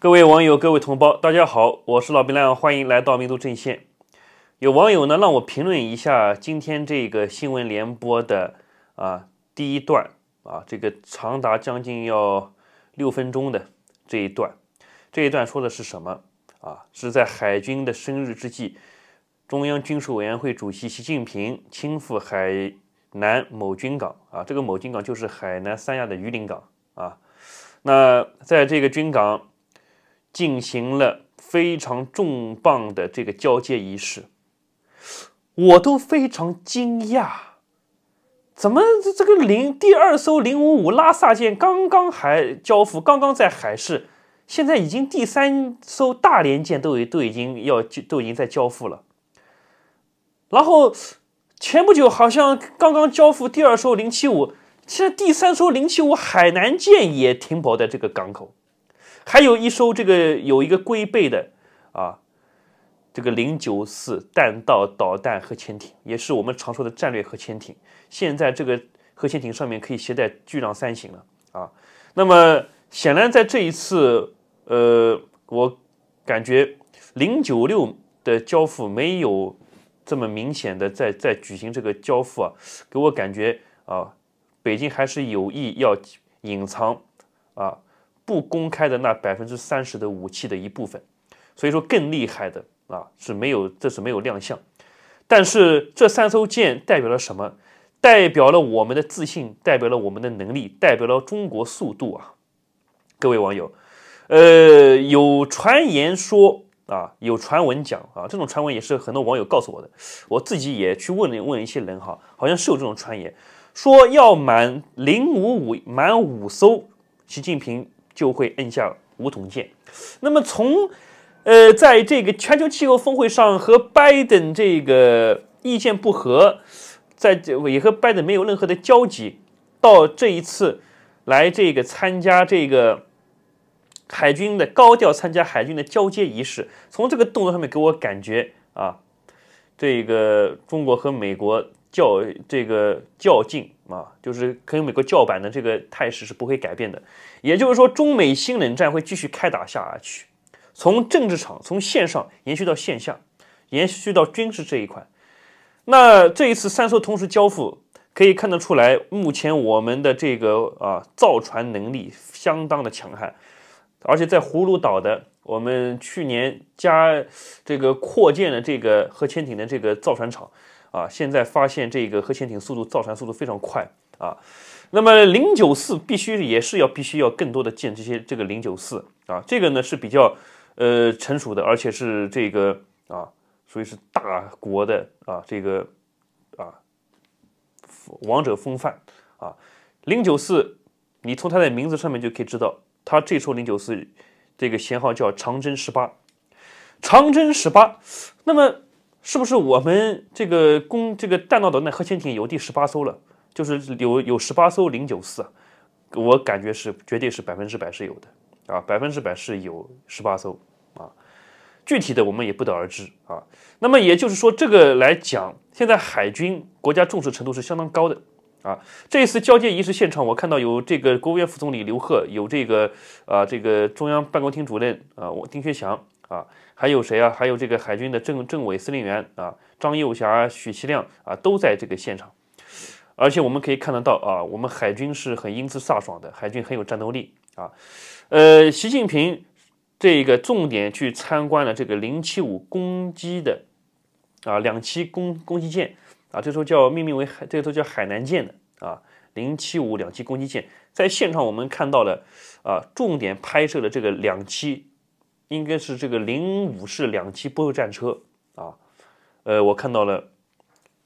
各位网友，各位同胞，大家好，我是老兵亮，欢迎来到民族阵线。有网友呢让我评论一下今天这个新闻联播的啊第一段啊，这个长达将近要六分钟的这一段，这一段说的是什么啊？是在海军的生日之际，中央军事委员会主席习近平亲赴海南某军港啊，这个某军港就是海南三亚的榆林港啊。那在这个军港。进行了非常重磅的这个交接仪式，我都非常惊讶，怎么这这个零第二艘零五五拉萨舰刚刚还交付，刚刚在海试，现在已经第三艘大连舰都已都已经要都已经在交付了，然后前不久好像刚刚交付第二艘零七五，现在第三艘零七五海南舰也停泊在这个港口。还有一艘这个有一个龟背的啊，这个零九四弹道导弹核潜艇，也是我们常说的战略核潜艇。现在这个核潜艇上面可以携带巨浪三型了啊。那么显然，在这一次，呃，我感觉零九六的交付没有这么明显的在在举行这个交付啊，给我感觉啊，北京还是有意要隐藏啊。不公开的那百分之三十的武器的一部分，所以说更厉害的啊是没有，这是没有亮相。但是这三艘舰代表了什么？代表了我们的自信，代表了我们的能力，代表了中国速度啊！各位网友，呃，有传言说啊，有传闻讲啊，这种传闻也是很多网友告诉我的，我自己也去问了问一些人哈，好像是有这种传言，说要满零五五满五艘，习近平。就会摁下五桶键。那么从呃，在这个全球气候峰会上和拜登这个意见不合，在这也和拜登没有任何的交集，到这一次来这个参加这个海军的高调参加海军的交接仪式，从这个动作上面给我感觉啊，这个中国和美国较这个较劲。啊，就是跟美国叫板的这个态势是不会改变的，也就是说，中美新冷战会继续开打下去，从政治场从线上延续到线下，延续到军事这一块。那这一次三艘同时交付，可以看得出来，目前我们的这个啊造船能力相当的强悍，而且在葫芦岛的我们去年加这个扩建了这个核潜艇的这个造船厂。啊，现在发现这个核潜艇速度造船速度非常快啊，那么零九四必须也是要必须要更多的建这些这个零九四啊，这个呢是比较呃成熟的，而且是这个啊，所以是大国的啊这个啊王者风范啊，零九四你从它的名字上面就可以知道，它这艘零九四这个舷号叫长征十八，长征十八，那么。是不是我们这个攻这个弹道导弹核潜艇有第十八艘了？就是有有十八艘零九四，我感觉是绝对是百分之百是有的啊，百分之百是有十八艘啊。具体的我们也不得而知啊。那么也就是说，这个来讲，现在海军国家重视程度是相当高的啊。这一次交接仪式现场，我看到有这个国务院副总理刘鹤，有这个啊这个中央办公厅主任啊我丁薛祥。啊，还有谁啊？还有这个海军的政政委司令员啊，张幼侠、许其亮啊，都在这个现场。而且我们可以看得到啊，我们海军是很英姿飒爽的，海军很有战斗力啊。呃，习近平这个重点去参观了这个零七五攻击的啊两栖攻攻击舰啊，这时候叫命名为海，这都叫海南舰的啊零七五两栖攻击舰，在现场我们看到了啊，重点拍摄了这个两栖。应该是这个零五式两栖步兵战车啊，呃，我看到了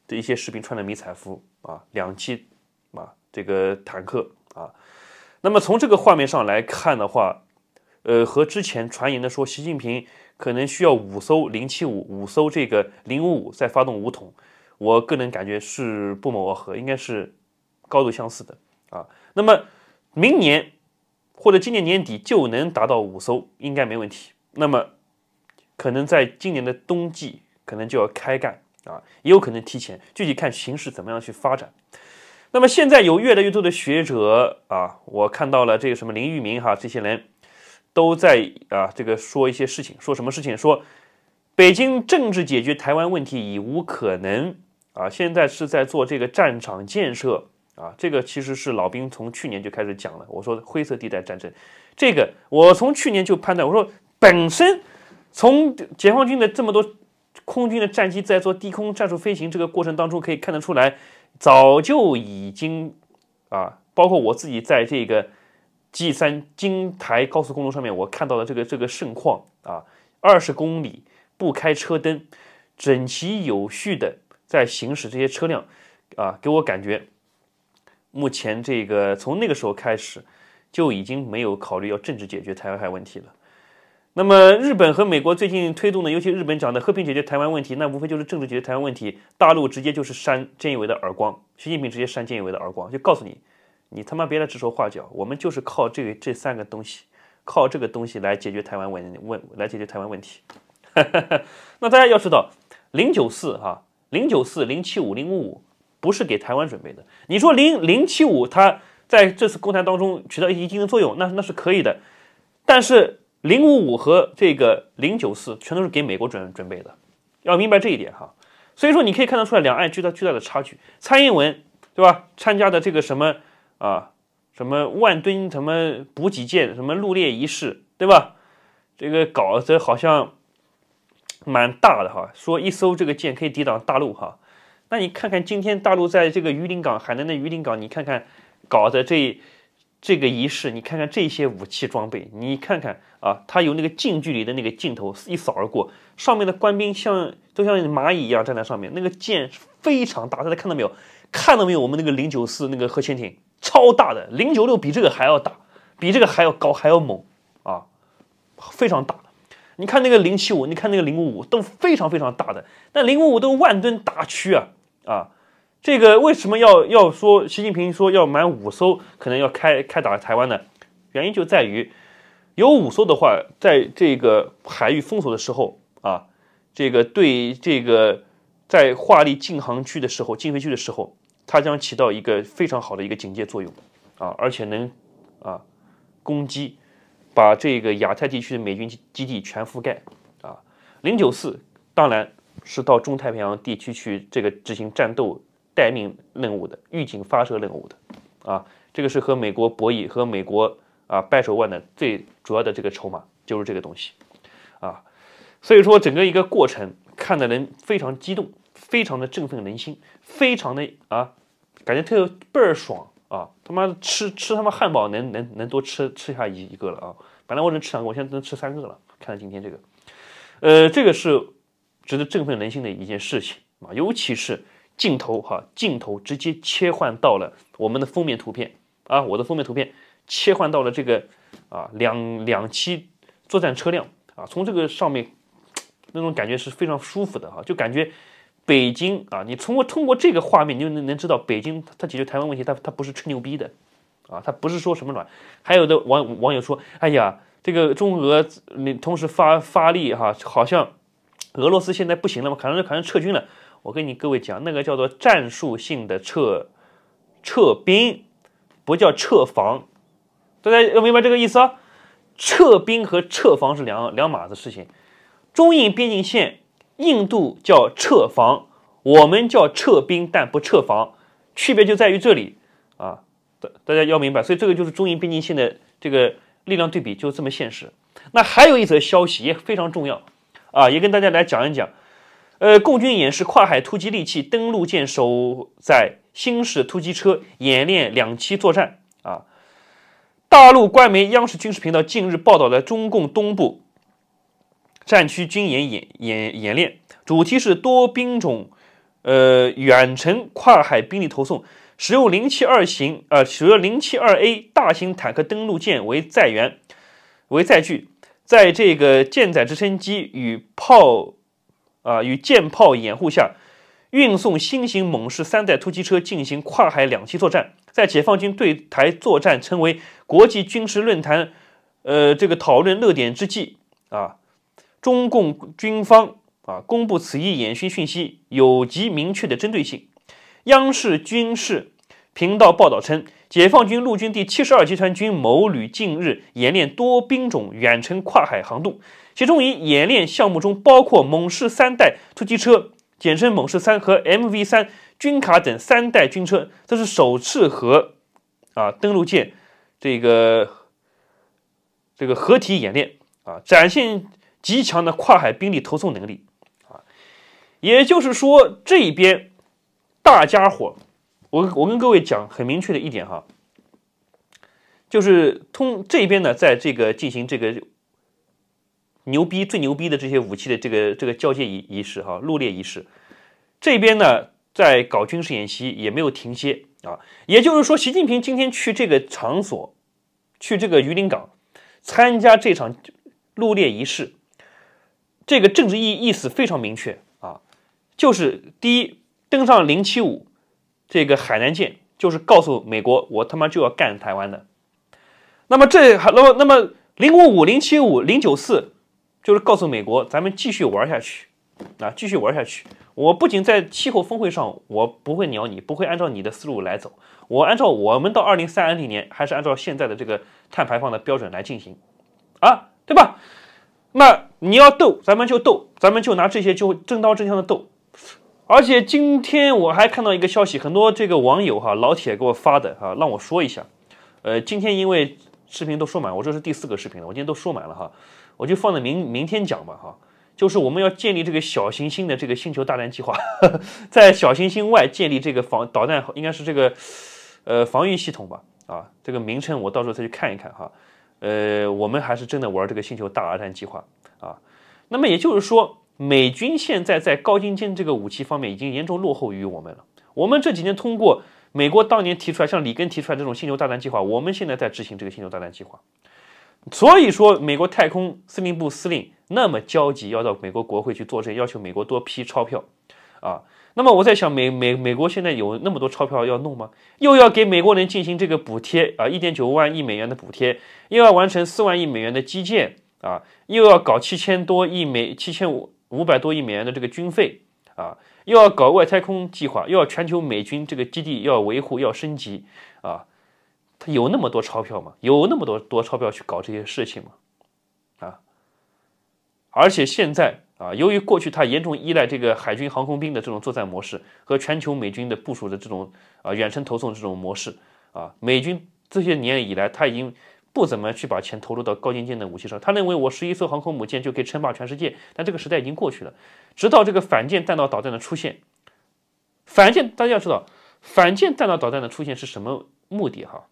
的一些视频，穿的迷彩服啊，两栖啊，这个坦克啊，那么从这个画面上来看的话，呃，和之前传言的说习近平可能需要五艘零七五，五艘这个零五五在发动五统，我个人感觉是不谋而合，应该是高度相似的啊。那么明年。或者今年年底就能达到五艘，应该没问题。那么，可能在今年的冬季，可能就要开干啊，也有可能提前，具体看形势怎么样去发展。那么现在有越来越多的学者啊，我看到了这个什么林玉明哈，这些人都在啊这个说一些事情，说什么事情？说北京政治解决台湾问题已无可能啊，现在是在做这个战场建设。啊，这个其实是老兵从去年就开始讲了。我说灰色地带战争，这个我从去年就判断。我说本身从解放军的这么多空军的战机在做低空战术飞行这个过程当中，可以看得出来，早就已经啊，包括我自己在这个 G 三京台高速公路上面，我看到的这个这个盛况啊，二十公里不开车灯，整齐有序的在行驶这些车辆啊，给我感觉。目前这个从那个时候开始，就已经没有考虑要政治解决台湾海问题了。那么日本和美国最近推动的，尤其日本讲的和平解决台湾问题，那无非就是政治解决台湾问题。大陆直接就是扇菅义伟的耳光，习近平直接扇菅义伟的耳光，就告诉你，你他妈别来指手画脚，我们就是靠这个这三个东西，靠这个东西来解决台湾问问来解决台湾问题。那大家要知道，零九四哈，零九四零七五零五五。不是给台湾准备的。你说零零七五，它在这次公谈当中起到一定的作用，那那是可以的。但是零五五和这个零九四全都是给美国准准备的，要明白这一点哈。所以说你可以看得出来，两岸巨大巨大的差距。蔡英文对吧？参加的这个什么啊，什么万吨什么补给舰，什么入列仪式对吧？这个搞得好像蛮大的哈，说一艘这个舰可以抵挡大陆哈。那你看看今天大陆在这个榆林港，海南的榆林港，你看看，搞的这这个仪式，你看看这些武器装备，你看看啊，它有那个近距离的那个镜头一扫而过，上面的官兵像都像蚂蚁一样站在上面，那个舰非常大，大家看到没有？看到没有？我们那个零九四那个核潜艇超大的，零九六比这个还要大，比这个还要高还要猛啊，非常大。你看那个零七五，你看那个零五五，都非常非常大的，那零五五都万吨大驱啊。啊，这个为什么要要说习近平说要买五艘，可能要开开打台湾呢？原因就在于，有五艘的话，在这个海域封锁的时候啊，这个对这个在划立禁航区的时候、禁飞区的时候，它将起到一个非常好的一个警戒作用啊，而且能啊攻击，把这个亚太地区的美军基基地全覆盖啊。零九四，当然。是到中太平洋地区去这个执行战斗待命任务的预警发射任务的，啊，这个是和美国博弈、和美国啊掰手腕的最主要的这个筹码就是这个东西，啊，所以说整个一个过程看的人非常激动，非常的振奋人心，非常的啊，感觉特倍儿爽啊，他妈吃吃他妈汉堡能能能多吃吃下一一个了啊，本来我能吃两个，我现在能吃三个了，看今天这个，呃，这个是。值得振奋人心的一件事情啊，尤其是镜头哈，镜头直接切换到了我们的封面图片啊，我的封面图片切换到了这个啊两两栖作战车辆啊，从这个上面那种感觉是非常舒服的啊，就感觉北京啊，你通过通过这个画面，你能能知道北京它解决台湾问题，它它不是吹牛逼的啊，他不是说什么卵。还有的网网友说，哎呀，这个中俄你同时发发力哈，好像。俄罗斯现在不行了嘛，可能可能撤军了。我跟你各位讲，那个叫做战术性的撤撤兵，不叫撤防。大家要明白这个意思啊，撤兵和撤防是两两码子事情。中印边境线，印度叫撤防，我们叫撤兵，但不撤防。区别就在于这里啊，大大家要明白。所以这个就是中印边境线的这个力量对比，就这么现实。那还有一则消息也非常重要。啊，也跟大家来讲一讲，呃，共军演示跨海突击利器——登陆舰首载新式突击车演练两栖作战。啊，大陆官媒央视军事频道近日报道了中共东部战区军演演演演练，主题是多兵种，呃，远程跨海兵力投送，使用零七二型啊，使用零七二 A 大型坦克登陆舰为载员为载具。在这个舰载直升机与炮，啊与舰炮掩护下，运送新型猛士三代突击车进行跨海两栖作战。在解放军对台作战成为国际军事论坛，呃这个讨论热点之际，啊，中共军方啊公布此一演训讯息，有极明确的针对性。央视军事频道报道称。解放军陆军第七十二集团军某旅近日演练多兵种远程跨海行动，其中以演练项目中包括猛士三代突击车（简称猛士三）和 M V 三军卡等三代军车，这是首次和啊登陆舰这个这个合体演练啊，展现极强的跨海兵力投送能力啊。也就是说，这边大家伙。我我跟各位讲很明确的一点哈，就是通这边呢，在这个进行这个牛逼最牛逼的这些武器的这个这个交接仪仪式哈，入列仪式，这边呢在搞军事演习也没有停歇啊。也就是说，习近平今天去这个场所，去这个榆林港参加这场入列仪式，这个政治意意思非常明确啊，就是第一登上零七五。这个海南舰就是告诉美国，我他妈就要干台湾的。那么这，那么那么零五五零七五零九四就是告诉美国，咱们继续玩下去，啊，继续玩下去。我不仅在气候峰会上，我不会鸟你，不会按照你的思路来走，我按照我们到二零三零年，还是按照现在的这个碳排放的标准来进行，啊，对吧？那你要斗，咱们就斗，咱们就拿这些就真刀真枪的斗。而且今天我还看到一个消息，很多这个网友哈老铁给我发的哈，让我说一下。呃，今天因为视频都说满，我这是第四个视频了，我今天都说满了哈，我就放在明明天讲吧哈。就是我们要建立这个小行星的这个星球大战计划，在小行星外建立这个防导弹应该是这个呃防御系统吧？啊，这个名称我到时候再去看一看哈。呃，我们还是真的玩这个星球大二战计划啊。那么也就是说。美军现在在高精尖这个武器方面已经严重落后于我们了。我们这几年通过美国当年提出来，像里根提出来这种星球大战计划，我们现在在执行这个星球大战计划。所以说，美国太空司令部司令那么焦急，要到美国国会去作证，要求美国多批钞票啊。那么我在想，美美美国现在有那么多钞票要弄吗？又要给美国人进行这个补贴啊，一点九万亿美元的补贴，又要完成四万亿美元的基建啊，又要搞七千多亿美七千五。五百多亿美元的这个军费啊，又要搞外太空计划，又要全球美军这个基地要维护要升级啊，他有那么多钞票吗？有那么多多钞票去搞这些事情吗？啊！而且现在啊，由于过去他严重依赖这个海军航空兵的这种作战模式和全球美军的部署的这种啊远程投送这种模式啊，美军这些年以来他已经。不怎么去把钱投入到高精尖的武器上，他认为我十一艘航空母舰就可以称霸全世界，但这个时代已经过去了。直到这个反舰弹道导弹的出现，反舰大家要知道，反舰弹道导弹的出现是什么目的？哈，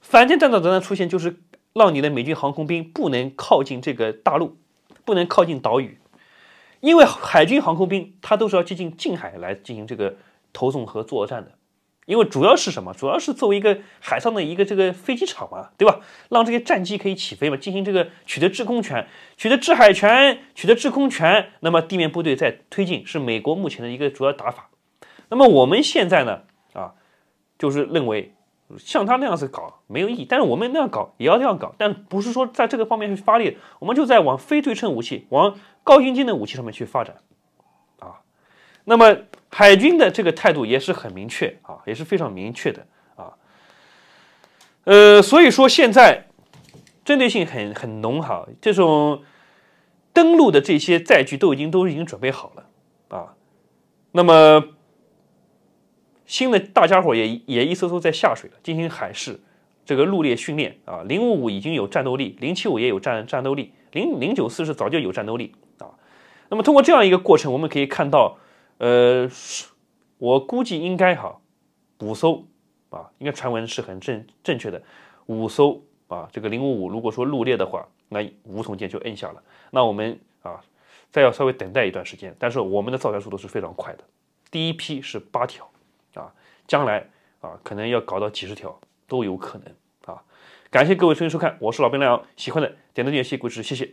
反舰弹道导弹出现就是让你的美军航空兵不能靠近这个大陆，不能靠近岛屿，因为海军航空兵它都是要接近近海来进行这个投送和作战的。因为主要是什么？主要是作为一个海上的一个这个飞机场嘛，对吧？让这些战机可以起飞嘛，进行这个取得制空权、取得制海权、取得制空权。那么地面部队在推进，是美国目前的一个主要打法。那么我们现在呢？啊，就是认为像他那样子搞没有意义，但是我们那样搞也要那样搞，但不是说在这个方面去发力，我们就在往非对称武器、往高精尖的武器上面去发展。那么海军的这个态度也是很明确啊，也是非常明确的啊，呃，所以说现在针对性很很浓哈，这种登陆的这些载具都已经都已经准备好了啊，那么新的大家伙也也一艘艘在下水了，进行海试，这个陆列训练啊，零五五已经有战斗力，零七五也有战战斗力，零零九四是早就有战斗力啊，那么通过这样一个过程，我们可以看到。呃，我估计应该哈，五艘啊，应该传闻是很正正确的。五艘啊，这个零五五如果说入列的话，那五重舰就摁下了。那我们啊，再要稍微等待一段时间。但是我们的造船速度是非常快的，第一批是八条，啊，将来啊，可能要搞到几十条都有可能啊。感谢各位收听收看，我是老兵亮，喜欢的点赞点个关注，谢谢。